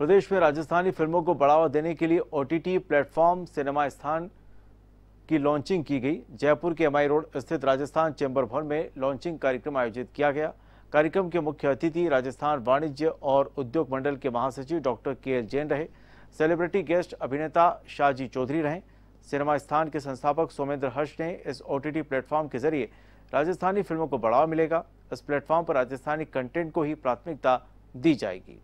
प्रदेश में राजस्थानी फिल्मों को बढ़ावा देने के लिए ओटीटी प्लेटफॉर्म सिनेमा स्थान की लॉन्चिंग की गई जयपुर के एमआई रोड स्थित राजस्थान चैम्बर भवन में लॉन्चिंग कार्यक्रम आयोजित किया गया कार्यक्रम के मुख्य अतिथि राजस्थान वाणिज्य और उद्योग मंडल के महासचिव डॉक्टर के एल जैन रहे सेलिब्रिटी गेस्ट अभिनेता शाहजी चौधरी रहे सिनेमा स्थान के संस्थापक सोमेंद्र हर्ष ने इस टी प्लेटफॉर्म के जरिए राजस्थानी फिल्मों को बढ़ावा मिलेगा इस प्लेटफॉर्म पर राजस्थानी कंटेंट को ही प्राथमिकता दी जाएगी